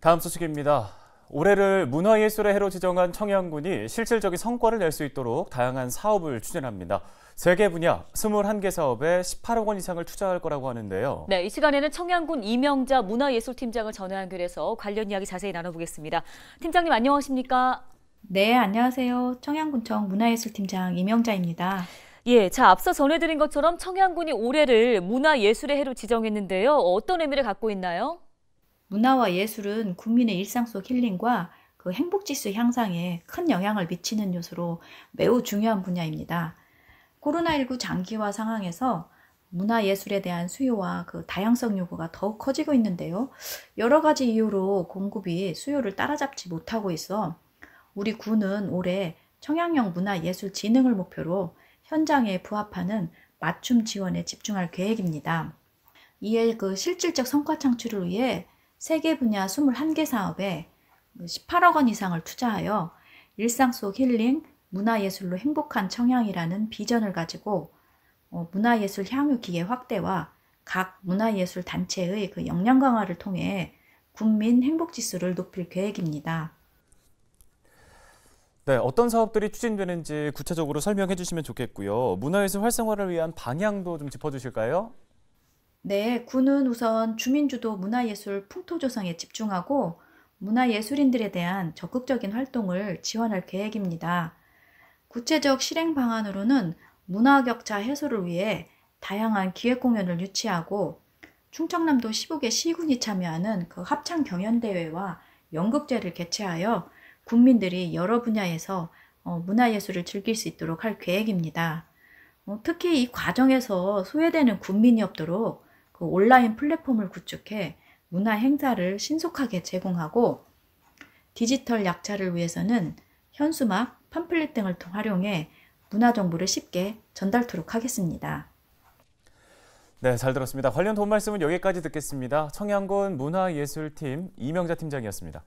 다음 소식입니다. 올해를 문화예술의 해로 지정한 청양군이 실질적인 성과를 낼 수 있도록 다양한 사업을 추진합니다. 세 개 분야 21개 사업에 18억 원 이상을 투자할 거라고 하는데요. 네, 이 시간에는 청양군 이명자 문화예술팀장을 전화 연결해서 관련 이야기 자세히 나눠보겠습니다. 팀장님 안녕하십니까? 네, 안녕하세요. 청양군청 문화예술팀장 이명자입니다. 예, 자 앞서 전해드린 것처럼 청양군이 올해를 문화예술의 해로 지정했는데요. 어떤 의미를 갖고 있나요? 문화와 예술은 국민의 일상 속 힐링과 그 행복지수 향상에 큰 영향을 미치는 요소로 매우 중요한 분야입니다. 코로나19 장기화 상황에서 문화예술에 대한 수요와 그 다양성 요구가 더욱 커지고 있는데요. 여러 가지 이유로 공급이 수요를 따라잡지 못하고 있어 우리 군은 올해 청양형 문화예술 진흥을 목표로 현장에 부합하는 맞춤 지원에 집중할 계획입니다. 이에 그 실질적 성과 창출을 위해 세계 분야 21개 사업에 18억 원 이상을 투자하여 일상 속 힐링, 문화예술로 행복한 청양이라는 비전을 가지고 어, 문화예술 향유 기계 확대와 각 문화예술 단체의 그 역량 강화를 통해 국민 행복 지수를 높일 계획입니다. 네, 어떤 사업들이 추진되는지 구체적으로 설명해 주시면 좋겠고요. 문화예술 활성화를 위한 방향도 좀 짚어 주실까요? 네, 군은 우선 주민주도 문화예술 풍토 조성에 집중하고 문화예술인들에 대한 적극적인 활동을 지원할 계획입니다. 구체적 실행 방안으로는 문화 격차 해소를 위해 다양한 기획 공연을 유치하고 충청남도 15개 시군이 참여하는 그 합창 경연대회와 연극제를 개최하여 국민들이 여러 분야에서 어, 문화예술을 즐길 수 있도록 할 계획입니다. 어, 특히 이 과정에서 소외되는 국민이 없도록 그 온라인 플랫폼을 구축해 문화 행사를 신속하게 제공하고 디지털 약자를 위해서는 현수막, 팜플렛 등을 활용해 문화 정보를 쉽게 전달토록 하겠습니다. 네, 잘 들었습니다. 관련 돈 말씀은 여기까지 듣겠습니다. 청양군 문화예술팀 이명자 팀장이었습니다.